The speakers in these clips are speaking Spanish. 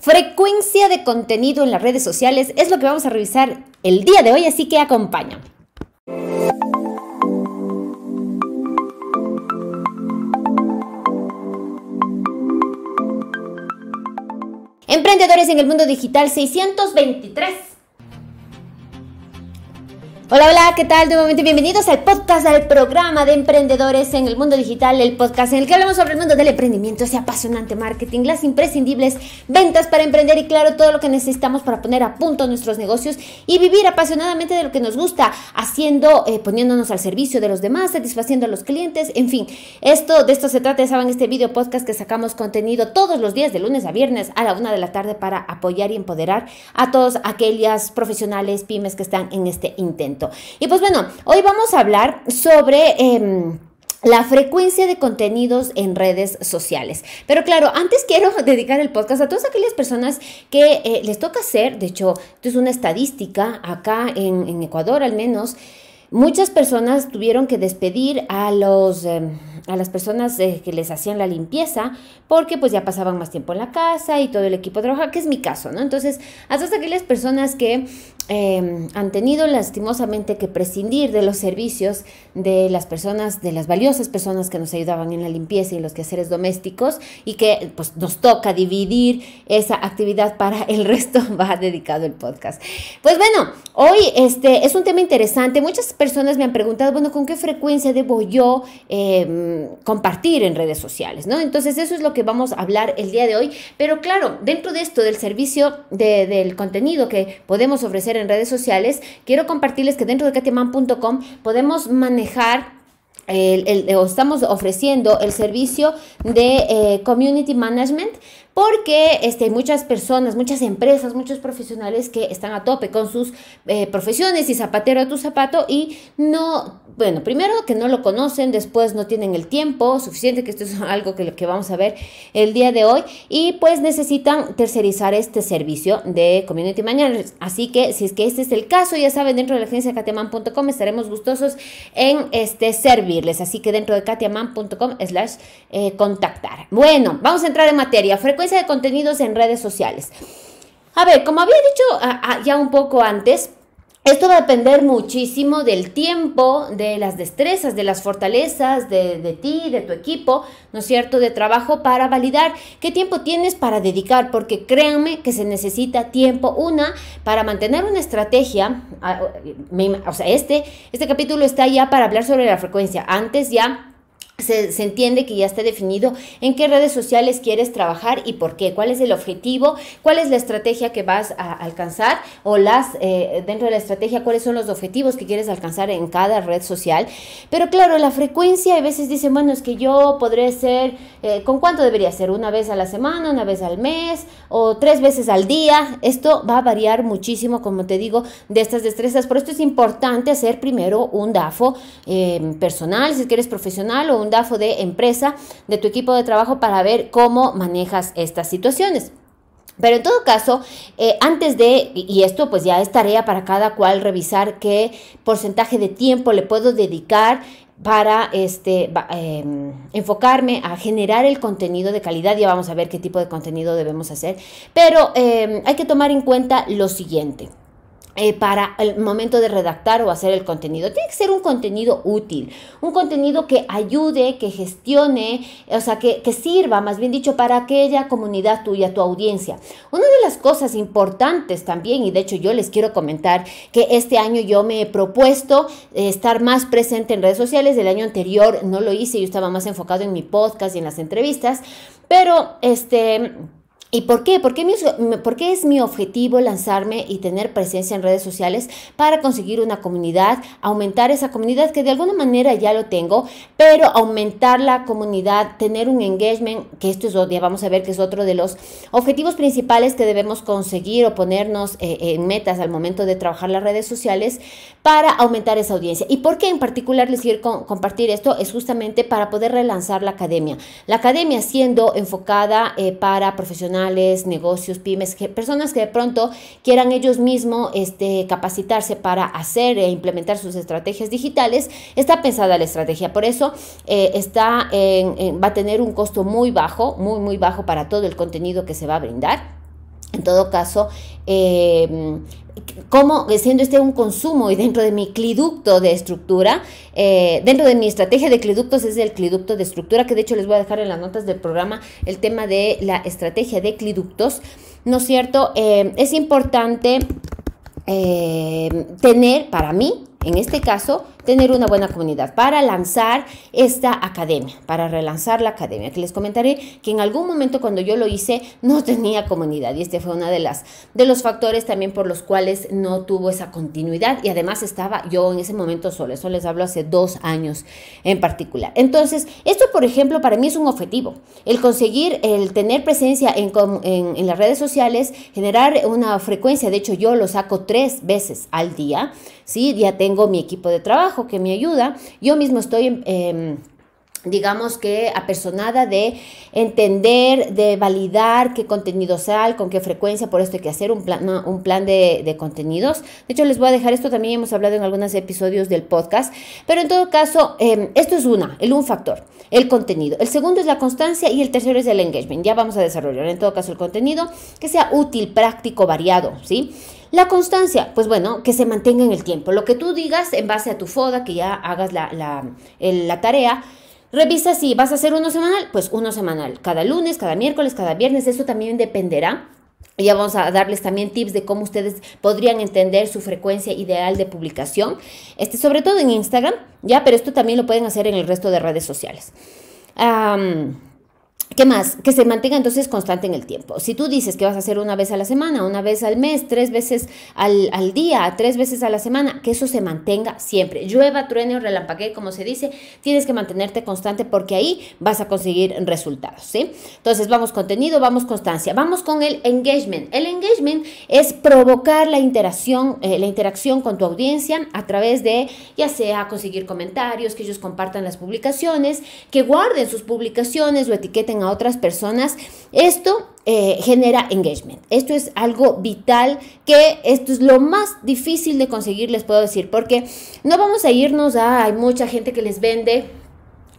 Frecuencia de contenido en las redes sociales es lo que vamos a revisar el día de hoy, así que acompáñame. Emprendedores en el mundo digital 623 Hola, hola, ¿qué tal? De momento, bienvenidos al podcast al programa de emprendedores en el mundo digital, el podcast en el que hablamos sobre el mundo del emprendimiento, ese apasionante marketing, las imprescindibles ventas para emprender y claro, todo lo que necesitamos para poner a punto nuestros negocios y vivir apasionadamente de lo que nos gusta, haciendo, eh, poniéndonos al servicio de los demás, satisfaciendo a los clientes, en fin, esto, de esto se trata, ya saben, este video podcast que sacamos contenido todos los días, de lunes a viernes a la una de la tarde para apoyar y empoderar a todos aquellas profesionales pymes que están en este intento. Y pues bueno, hoy vamos a hablar sobre... Em, la frecuencia de contenidos en redes sociales. Pero claro, antes quiero dedicar el podcast a todas aquellas personas que eh, les toca hacer, de hecho, esto es una estadística acá en, Ecuador al menos, muchas personas tuvieron que despedir a los... Em, a las personas eh, que les hacían la limpieza porque pues ya pasaban más tiempo en la casa y todo el equipo de trabajo, que es mi caso, ¿no? Entonces, a todas aquellas personas que Em, han tenido lastimosamente que prescindir de los servicios de las personas, de las valiosas personas que nos ayudaban en la limpieza y los quehaceres domésticos y que pues, nos toca dividir esa actividad para el resto va dedicado el podcast. Pues bueno, hoy este es un tema interesante. Muchas personas me han preguntado, bueno, ¿con qué frecuencia debo yo em, compartir en redes sociales? ¿no? Entonces eso es lo que vamos a hablar el día de hoy. Pero claro, dentro de esto del servicio del contenido que podemos ofrecer en en redes sociales, quiero compartirles que dentro de katiaman.com podemos manejar el, estamos ofreciendo el servicio de eh, Community Management porque este, hay muchas personas, muchas empresas, muchos profesionales que están a tope con sus eh, profesiones y zapatero a tu zapato y no, bueno, primero que no lo conocen, después no tienen el tiempo suficiente, que esto es algo que, que vamos a ver el día de hoy, y pues necesitan tercerizar este servicio de Community Managers. Así que si es que este es el caso, ya saben, dentro de la agencia katiaman.com estaremos gustosos en este, servirles. Así que dentro de katiaman.com slash eh, contactar. Bueno, vamos a entrar en materia. Frecuencia de contenidos en redes sociales. A ver, como había dicho ah, ah, ya un poco antes, esto va a depender muchísimo del tiempo, de las destrezas, de las fortalezas de, de, ti, de tu equipo, ¿no es cierto?, de trabajo para validar qué tiempo tienes para dedicar, porque créanme que se necesita tiempo, una, para mantener una estrategia, ah, o sea, este, este capítulo está ya para hablar sobre la frecuencia, antes ya se, entiende que ya está definido en qué redes sociales quieres trabajar y por qué, cuál es el objetivo, cuál es la estrategia que vas a alcanzar o las, eh, dentro de la estrategia, cuáles son los objetivos que quieres alcanzar en cada red social. Pero claro, la frecuencia, a veces dicen, bueno, es que yo podré ser, eh, ¿con cuánto debería ser? ¿Una vez a la semana, una vez al mes o tres veces al día? Esto va a variar muchísimo, como te digo, de estas destrezas. Por esto es importante hacer primero un DAFO eh, personal, si quieres profesional o un DAFO de empresa de tu equipo de trabajo para ver cómo manejas estas situaciones. Pero en todo caso, eh, antes de, y esto pues ya es tarea para cada cual revisar qué porcentaje de tiempo le puedo dedicar para este, em, enfocarme a generar el contenido de calidad. Ya vamos a ver qué tipo de contenido debemos hacer. Pero em, hay que tomar en cuenta lo siguiente. Eh, para el momento de redactar o hacer el contenido. Tiene que ser un contenido útil, un contenido que ayude, que gestione, o sea, que, sirva, más bien dicho, para aquella comunidad tuya, tu audiencia. Una de las cosas importantes también, y de hecho yo les quiero comentar que este año yo me he propuesto eh, estar más presente en redes sociales. El año anterior no lo hice, yo estaba más enfocado en mi podcast y en las entrevistas, pero este ¿Y por qué? ¿Por qué, es mi objetivo lanzarme y tener presencia en redes sociales para conseguir una comunidad, aumentar esa comunidad que de alguna manera ya lo tengo, pero aumentar la comunidad, tener un engagement, que esto es otro, vamos a ver que es otro de los objetivos principales que debemos conseguir o ponernos eh, en metas al momento de trabajar las redes sociales para aumentar esa audiencia. ¿Y por qué en particular les quiero compartir esto? Es justamente para poder relanzar la academia. La academia siendo enfocada eh, para profesionales negocios, pymes, personas que de pronto quieran ellos mismos este, capacitarse para hacer e implementar sus estrategias digitales, está pensada la estrategia. Por eso eh, está va a tener un costo muy bajo, muy, muy bajo para todo el contenido que se va a brindar. En todo caso, eh, cómo siendo este un consumo y dentro de mi cliducto de estructura, eh, dentro de mi estrategia de cliductos es el cliducto de estructura, que de hecho les voy a dejar en las notas del programa el tema de la estrategia de cliductos, ¿no es cierto? Eh, es importante eh, tener para mí, en este caso, tener una buena comunidad, para lanzar esta academia, para relanzar la academia, que les comentaré que en algún momento cuando yo lo hice no tenía comunidad y este fue uno de, las, de los factores también por los cuales no tuvo esa continuidad y además estaba yo en ese momento solo, eso les hablo hace dos años en particular. Entonces, esto por ejemplo para mí es un objetivo, el conseguir, el tener presencia en, en, las redes sociales, generar una frecuencia, de hecho yo lo saco tres veces al día, ¿sí? ya tengo mi equipo de trabajo, que me ayuda, yo mismo estoy... Em, digamos que apersonada de entender, de validar qué contenido sal, con qué frecuencia, por esto hay que hacer un plan, un plan de, contenidos. De hecho, les voy a dejar esto, también hemos hablado en algunos episodios del podcast, pero en todo caso, em, esto es una, el un factor, el contenido. El segundo es la constancia y el tercero es el engagement. Ya vamos a desarrollar en todo caso el contenido que sea útil, práctico, variado, ¿sí? La constancia, pues bueno, que se mantenga en el tiempo. Lo que tú digas en base a tu foda, que ya hagas la, tarea, Revisa si vas a hacer uno semanal, pues uno semanal, cada lunes, cada miércoles, cada viernes, eso también dependerá. Ya vamos a darles también tips de cómo ustedes podrían entender su frecuencia ideal de publicación, este, sobre todo en Instagram, ya, pero esto también lo pueden hacer en el resto de redes sociales. ¿Qué más? Que se mantenga entonces constante en el tiempo. Si tú dices que vas a hacer una vez a la semana, una vez al mes, tres veces al, día, tres veces a la semana, que eso se mantenga siempre. Llueva, truene o relampaguee, como se dice, tienes que mantenerte constante porque ahí vas a conseguir resultados, Entonces vamos contenido, vamos constancia, vamos con el engagement. El engagement es provocar la interacción, eh, la interacción con tu audiencia a través de, ya sea conseguir comentarios, que ellos compartan las publicaciones, que guarden sus publicaciones o etiqueten a otras personas, esto eh, genera engagement. Esto es algo vital que esto es lo más difícil de conseguir, les puedo decir, porque no vamos a irnos a, hay mucha gente que les vende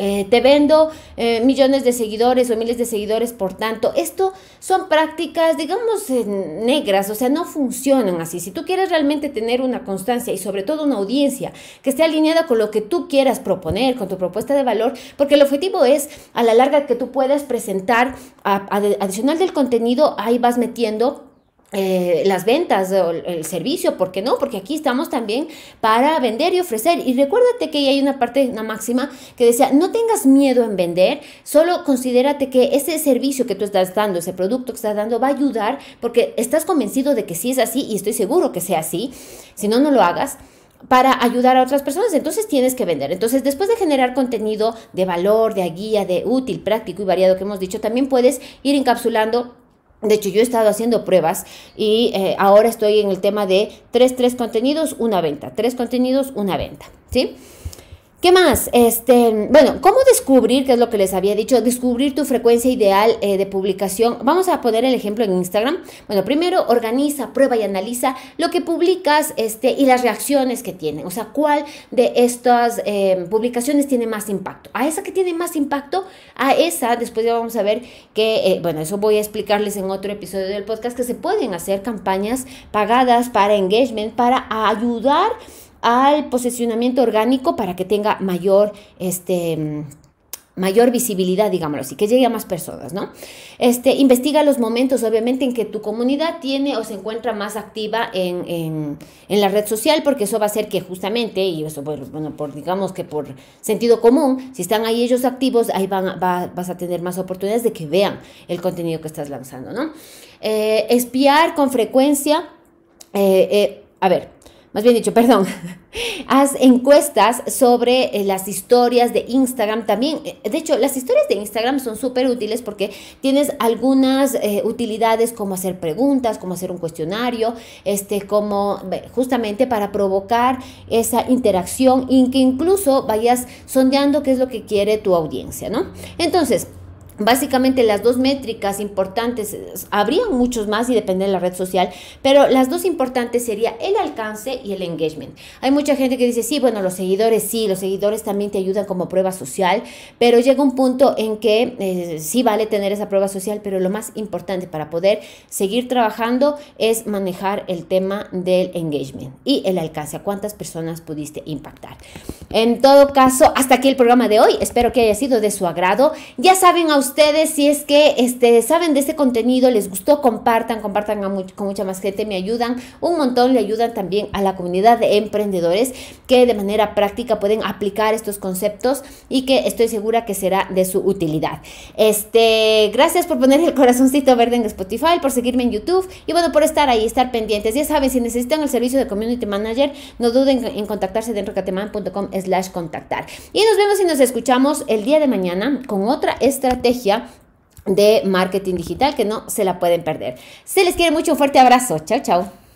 eh, te vendo eh, millones de seguidores o miles de seguidores por tanto. Esto son prácticas, digamos, eh, negras, o sea, no funcionan así. Si tú quieres realmente tener una constancia y sobre todo una audiencia que esté alineada con lo que tú quieras proponer, con tu propuesta de valor, porque el objetivo es a la larga que tú puedas presentar, adicional del contenido, ahí vas metiendo eh, las ventas o el servicio, ¿por qué no? Porque aquí estamos también para vender y ofrecer. Y recuérdate que hay una parte, una máxima que decía, no tengas miedo en vender, solo considérate que ese servicio que tú estás dando, ese producto que estás dando, va a ayudar porque estás convencido de que sí es así y estoy seguro que sea así. Si no, no lo hagas para ayudar a otras personas, entonces tienes que vender. Entonces, después de generar contenido de valor, de guía, de útil, práctico y variado que hemos dicho, también puedes ir encapsulando de hecho, yo he estado haciendo pruebas y eh, ahora estoy en el tema de tres, tres contenidos, una venta. tres contenidos, una venta. ¿Sí? ¿Qué más? Este, bueno, ¿cómo descubrir, que es lo que les había dicho, descubrir tu frecuencia ideal eh, de publicación? Vamos a poner el ejemplo en Instagram. Bueno, primero organiza, prueba y analiza lo que publicas este, y las reacciones que tienen. O sea, cuál de estas eh, publicaciones tiene más impacto. A esa que tiene más impacto, a esa, después ya vamos a ver que, eh, bueno, eso voy a explicarles en otro episodio del podcast, que se pueden hacer campañas pagadas para engagement, para ayudar al posicionamiento orgánico para que tenga mayor, este, mayor visibilidad, digámoslo así, que llegue a más personas, ¿no? Este, investiga los momentos, obviamente, en que tu comunidad tiene o se encuentra más activa en, la red social, porque eso va a hacer que justamente, y eso, bueno, por, digamos que por sentido común, si están ahí ellos activos, ahí vas a tener más oportunidades de que vean el contenido que estás lanzando, ¿no? Eh, espiar con frecuencia, eh, eh, a ver, más bien dicho, perdón, haz encuestas sobre eh, las historias de Instagram también. Eh, de hecho, las historias de Instagram son súper útiles porque tienes algunas eh, utilidades como hacer preguntas, como hacer un cuestionario, este, como justamente para provocar esa interacción y que incluso vayas sondeando qué es lo que quiere tu audiencia, ¿no? Entonces, Básicamente las dos métricas importantes, habrían muchos más y depende de la red social, pero las dos importantes sería el alcance y el engagement. Hay mucha gente que dice, sí, bueno, los seguidores sí, los seguidores también te ayudan como prueba social, pero llega un punto en que eh, sí vale tener esa prueba social, pero lo más importante para poder seguir trabajando es manejar el tema del engagement y el alcance, a cuántas personas pudiste impactar. En todo caso, hasta aquí el programa de hoy, espero que haya sido de su agrado. Ya saben, a ustedes si es que este, saben de este contenido, les gustó, compartan, compartan con mucha más gente, me ayudan un montón, le ayudan también a la comunidad de emprendedores que de manera práctica pueden aplicar estos conceptos y que estoy segura que será de su utilidad. Este, gracias por poner el corazoncito verde en Spotify, por seguirme en YouTube y bueno, por estar ahí, estar pendientes. Ya saben, si necesitan el servicio de Community Manager, no duden en contactarse dentro de slash contactar. Y nos vemos y nos escuchamos el día de mañana con otra estrategia de marketing digital que no se la pueden perder. Se les quiere mucho, un fuerte abrazo. Chao, chao.